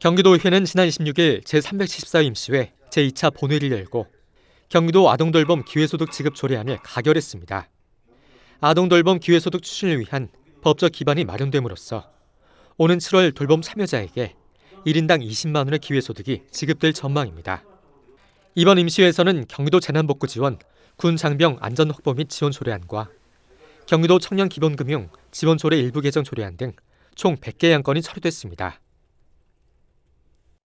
경기도의회는 지난 26일 제374임시회 제2차 본회의를 열고 경기도 아동돌봄 기회소득 지급 조례안을 가결했습니다. 아동돌봄 기회소득 추진을 위한 법적 기반이 마련됨으로써 오는 7월 돌봄 참여자에게 1인당 20만 원의 기회소득이 지급될 전망입니다. 이번 임시회에서는 경기도 재난복구 지원, 군 장병 안전 확보 및 지원 조례안과 경기도 청년 기본금융 지원 조례 일부 개정 조례안 등 총 100개 양건이 처리됐습니다.